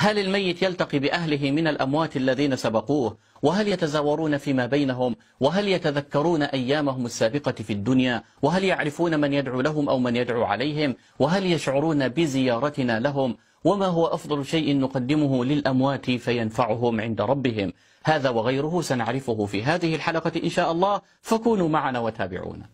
هل الميت يلتقي بأهله من الأموات الذين سبقوه وهل يتزاورون فيما بينهم وهل يتذكرون أيامهم السابقة في الدنيا وهل يعرفون من يدعو لهم أو من يدعو عليهم وهل يشعرون بزيارتنا لهم وما هو أفضل شيء نقدمه للأموات فينفعهم عند ربهم هذا وغيره سنعرفه في هذه الحلقة إن شاء الله فكونوا معنا وتابعونا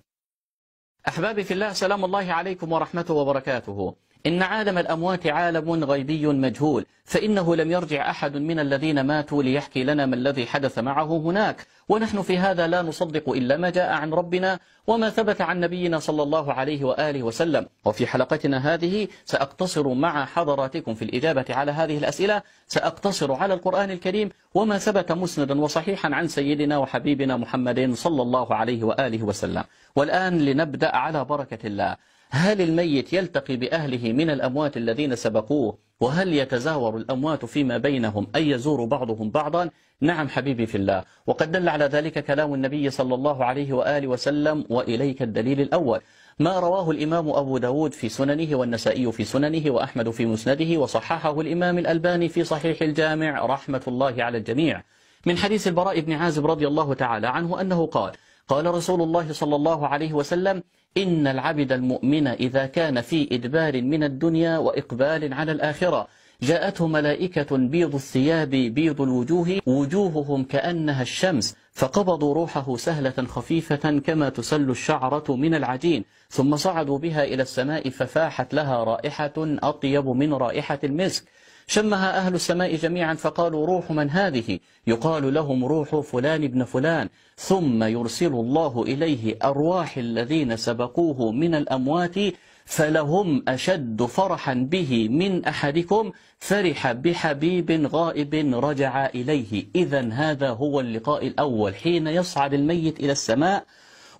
أحبابي في الله سلام الله عليكم ورحمته وبركاته إن عالم الأموات عالم غيبي مجهول فإنه لم يرجع أحد من الذين ماتوا ليحكي لنا ما الذي حدث معه هناك ونحن في هذا لا نصدق إلا ما جاء عن ربنا وما ثبت عن نبينا صلى الله عليه وآله وسلم وفي حلقتنا هذه سأقتصر مع حضراتكم في الإجابة على هذه الأسئلة سأقتصر على القرآن الكريم وما ثبت مسندا وصحيحا عن سيدنا وحبيبنا محمد صلى الله عليه وآله وسلم والآن لنبدأ على بركة الله هل الميت يلتقي بأهله من الأموات الذين سبقوه وهل يتزاور الأموات فيما بينهم أي يزور بعضهم بعضا نعم حبيبي في الله وقد دل على ذلك كلام النبي صلى الله عليه وآله وسلم وإليك الدليل الأول ما رواه الإمام أبو داود في سننه والنسائي في سننه وأحمد في مسنده وصححه الإمام الألباني في صحيح الجامع رحمة الله على الجميع من حديث البراء بن عازب رضي الله تعالى عنه أنه قال قال رسول الله صلى الله عليه وسلم إن العبد المؤمن إذا كان في إدبار من الدنيا وإقبال على الآخرة جاءته ملائكة بيض الثياب بيض الوجوه وجوههم كأنها الشمس فقبضوا روحه سهلة خفيفة كما تسل الشعرة من العجين ثم صعدوا بها إلى السماء ففاحت لها رائحة أطيب من رائحة المسك شمها أهل السماء جميعا فقالوا روح من هذه يقال لهم روح فلان ابن فلان ثم يرسل الله إليه أرواح الذين سبقوه من الأموات فلهم أشد فرحا به من أحدكم فرح بحبيب غائب رجع إليه إذا هذا هو اللقاء الأول حين يصعد الميت إلى السماء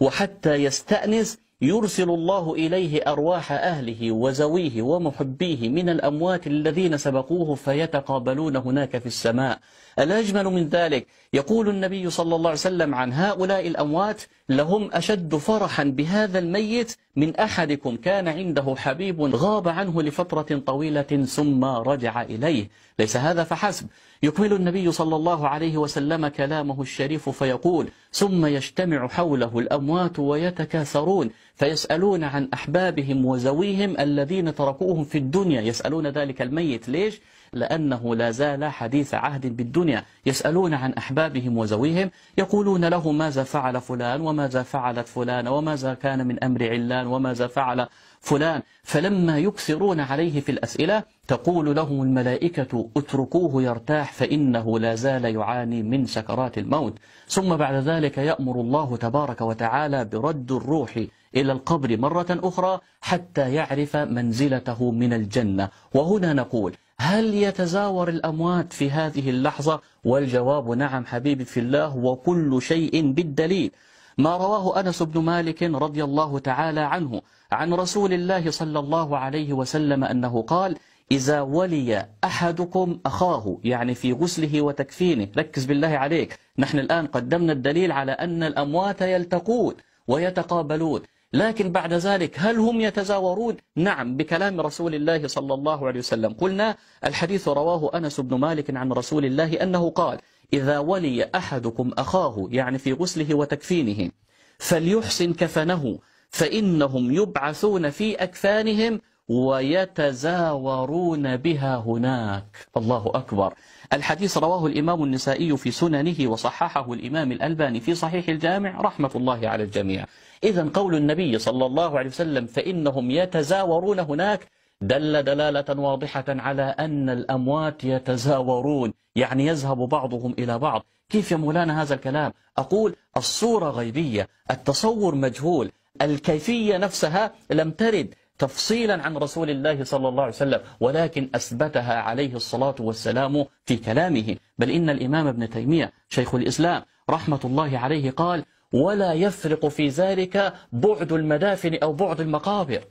وحتى يستأنس يرسل الله إليه أرواح أهله وزويه ومحبيه من الأموات الذين سبقوه فيتقابلون هناك في السماء الأجمل من ذلك يقول النبي صلى الله عليه وسلم عن هؤلاء الأموات لهم أشد فرحا بهذا الميت من أحدكم كان عنده حبيب غاب عنه لفترة طويلة ثم رجع إليه ليس هذا فحسب يكمل النبي صلى الله عليه وسلم كلامه الشريف فيقول ثم يجتمع حوله الأموات ويتكاثرون فيسألون عن أحبابهم وزويهم الذين تركوهم في الدنيا يسألون ذلك الميت ليش؟ لأنه لا زال حديث عهد بالدنيا يسألون عن أحبابهم وزويهم يقولون له ماذا فعل فلان وماذا فعلت فلان وماذا كان من أمر علان وماذا فعل فلان فلما يكثرون عليه في الأسئلة تقول لهم الملائكة اتركوه يرتاح فإنه لا زال يعاني من سكرات الموت ثم بعد ذلك يأمر الله تبارك وتعالى برد الروح إلى القبر مرة أخرى حتى يعرف منزلته من الجنة وهنا نقول هل يتزاور الأموات في هذه اللحظة والجواب نعم حبيبي في الله وكل شيء بالدليل ما رواه أنس بن مالك رضي الله تعالى عنه عن رسول الله صلى الله عليه وسلم أنه قال إذا ولي أحدكم أخاه يعني في غسله وتكفينه ركز بالله عليك نحن الآن قدمنا الدليل على أن الأموات يلتقون ويتقابلون لكن بعد ذلك هل هم يتزاورون نعم بكلام رسول الله صلى الله عليه وسلم قلنا الحديث رواه أنس بن مالك عن رسول الله أنه قال إذا ولي أحدكم أخاه يعني في غسله وتكفينه فليحسن كفنه فإنهم يبعثون في أكفانهم ويتزاورون بها هناك الله أكبر الحديث رواه الإمام النسائي في سننه وصححه الإمام الألباني في صحيح الجامع رحمة الله على الجميع إذا قول النبي صلى الله عليه وسلم فإنهم يتزاورون هناك دل دلالة واضحة على أن الأموات يتزاورون يعني يذهب بعضهم إلى بعض كيف يا مولانا هذا الكلام أقول الصورة غيبية التصور مجهول الكيفية نفسها لم ترد تفصيلا عن رسول الله صلى الله عليه وسلم ولكن أثبتها عليه الصلاة والسلام في كلامه بل إن الإمام ابن تيمية شيخ الإسلام رحمة الله عليه قال ولا يفرق في ذلك بعد المدافن أو بعد المقابر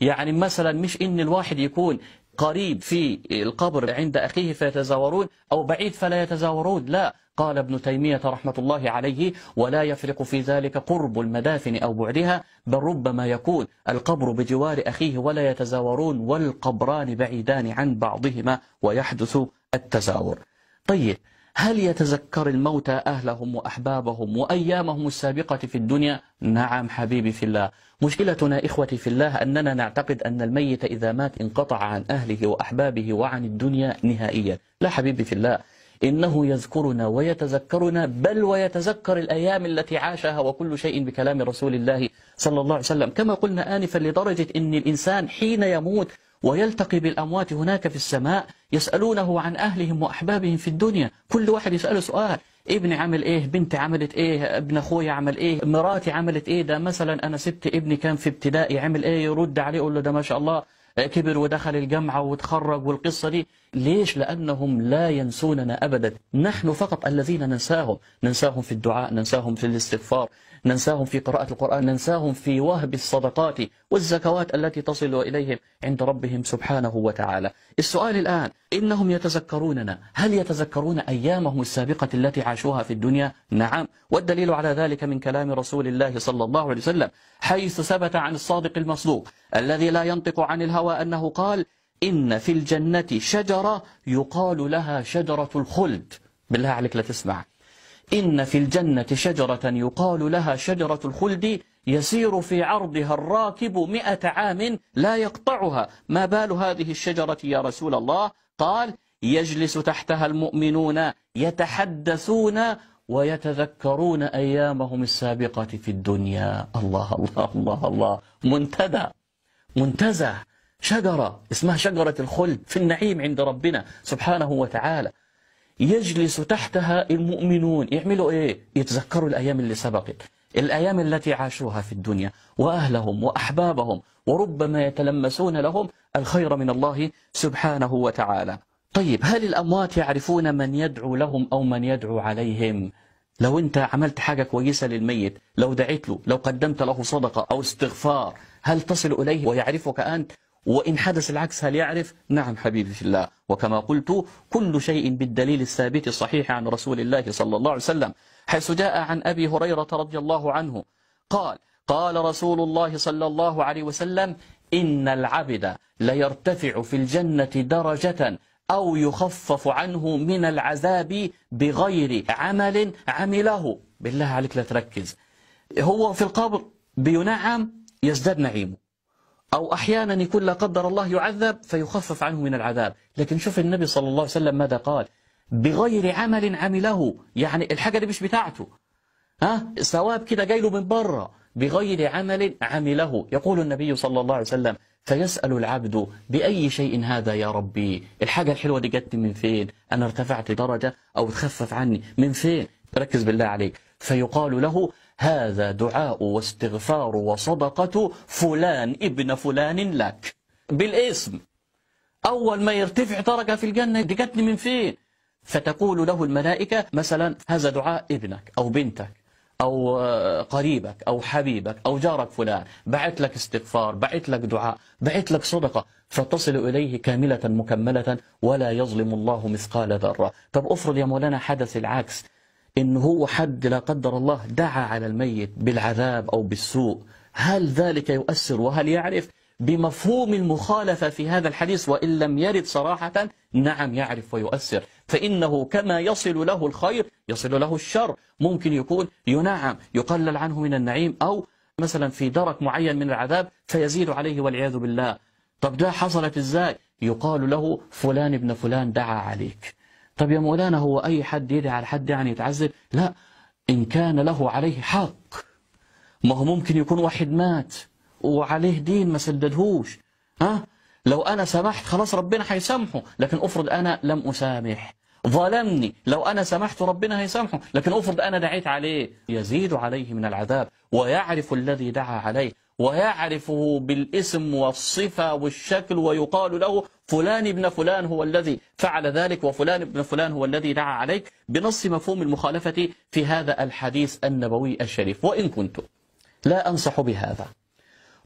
يعني مثلا مش إن الواحد يكون قريب في القبر عند أخيه فيتزاورون أو بعيد فلا يتزاورون لا قال ابن تيمية رحمة الله عليه ولا يفرق في ذلك قرب المدافن أو بعدها بل ربما يكون القبر بجوار أخيه ولا يتزاورون والقبران بعيدان عن بعضهما ويحدث التزاور طيب هل يتذكر الموتى أهلهم وأحبابهم وأيامهم السابقة في الدنيا؟ نعم حبيبي في الله مشكلتنا إخوتي في الله أننا نعتقد أن الميت إذا مات انقطع عن أهله وأحبابه وعن الدنيا نهائيا لا حبيبي في الله إنه يذكرنا ويتذكرنا بل ويتذكر الأيام التي عاشها وكل شيء بكلام رسول الله صلى الله عليه وسلم كما قلنا آنفا لدرجة أن الإنسان حين يموت ويلتقي بالأموات هناك في السماء يسألونه عن أهلهم وأحبابهم في الدنيا كل واحد يسأله سؤال ابني عمل ايه بنتي عملت ايه ابن اخويا عمل ايه مراتي عملت ايه ده مثلا انا سبت ابني كان في ابتدائي عمل ايه يرد عليه يقول له ده ما شاء الله كبر ودخل الجامعة وتخرج والقصة دي ليش لأنهم لا ينسوننا أبدا نحن فقط الذين ننساهم ننساهم في الدعاء ننساهم في الاستغفار ننساهم في قراءة القرآن ننساهم في وهب الصدقات والزكوات التي تصل إليهم عند ربهم سبحانه وتعالى السؤال الآن إنهم يتذكروننا هل يتذكرون أيامهم السابقة التي عاشوها في الدنيا؟ نعم والدليل على ذلك من كلام رسول الله صلى الله عليه وسلم حيث ثبت عن الصادق المصدوق الذي لا ينطق عن الهوى أنه قال إن في الجنة شجرة يقال لها شجرة الخلد بالله عليك لا تسمع إن في الجنة شجرة يقال لها شجرة الخلد يسير في عرضها الراكب مئة عام لا يقطعها ما بال هذه الشجرة يا رسول الله قال يجلس تحتها المؤمنون يتحدثون ويتذكرون أيامهم السابقة في الدنيا الله الله الله الله منتدى منتزه شجرة اسمها شجرة الخلد في النعيم عند ربنا سبحانه وتعالى يجلس تحتها المؤمنون يعملوا إيه؟ يتذكروا الأيام اللي سبقت الأيام التي عاشوها في الدنيا وأهلهم وأحبابهم وربما يتلمسون لهم الخير من الله سبحانه وتعالى طيب هل الأموات يعرفون من يدعو لهم أو من يدعو عليهم؟ لو أنت عملت حاجة كويسة للميت لو دعيت له لو قدمت له صدقة أو استغفار هل تصل إليه ويعرفك أنت وإن حدث العكس هل يعرف؟ نعم حبيبي في الله وكما قلت كل شيء بالدليل الثابت الصحيح عن رسول الله صلى الله عليه وسلم حيث جاء عن أبي هريرة رضي الله عنه قال قال رسول الله صلى الله عليه وسلم إن العبد ليرتفع في الجنة درجة أو يخفف عنه من العذاب بغير عمل عمله بالله عليك لا تركز هو في القبر بينعم يزداد نعيمه أو أحيانا يكون لا قدر الله يعذب فيخفف عنه من العذاب لكن شوف النبي صلى الله عليه وسلم ماذا قال بغير عمل عمله يعني الحاجة دي مش بتاعته ها ثواب كده جاي له من بره بغير عمل عمله يقول النبي صلى الله عليه وسلم فيسأل العبد بأي شيء هذا يا ربي الحاجة الحلوة دي جت من فين أنا ارتفعت درجة أو تخفف عني من فين ركز بالله عليك فيقال له هذا دعاء واستغفار وصدقة فلان ابن فلان لك بالاسم أول ما يرتفع ترك في الجنة دي جتني من فين فتقول له الملائكة مثلا هذا دعاء ابنك أو بنتك أو قريبك أو حبيبك أو جارك فلان بعت لك استغفار بعت لك دعاء بعت لك صدقة فتصل إليه كاملة مكملة ولا يظلم الله مثقال ذرة طب أفرض يا مولانا حدث العكس إن هو حد لا قدر الله دعا على الميت بالعذاب أو بالسوء هل ذلك يؤثر وهل يعرف بمفهوم المخالفة في هذا الحديث وإن لم يرد صراحة نعم يعرف ويؤثر فإنه كما يصل له الخير يصل له الشر ممكن يكون ينعم يقلل عنه من النعيم أو مثلا في درك معين من العذاب فيزيد عليه والعياذ بالله طب ده حصلت إزاي يقال له فلان ابن فلان دعا عليك طب يا مولانا هو أي حد يدعي على حد يعني يتعذب لا إن كان له عليه حق ما هو ممكن يكون واحد مات وعليه دين ما سددهوش ها لو أنا سمحت خلاص ربنا هيسامحه لكن أفرض أنا لم أسامح ظلمني لو أنا سمحت ربنا هيسامحه لكن أفرض أنا دعيت عليه يزيد عليه من العذاب ويعرف الذي دعا عليه ويعرفه بالاسم والصفة والشكل ويقال له فلان ابن فلان هو الذي فعل ذلك وفلان ابن فلان هو الذي دعا عليك بنص مفهوم المخالفة في هذا الحديث النبوي الشريف وإن كنت لا أنصح بهذا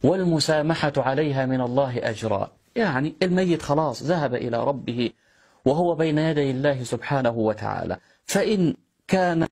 والمسامحة عليها من الله أجراء يعني الميت خلاص ذهب إلى ربه وهو بين يدي الله سبحانه وتعالى فإن كان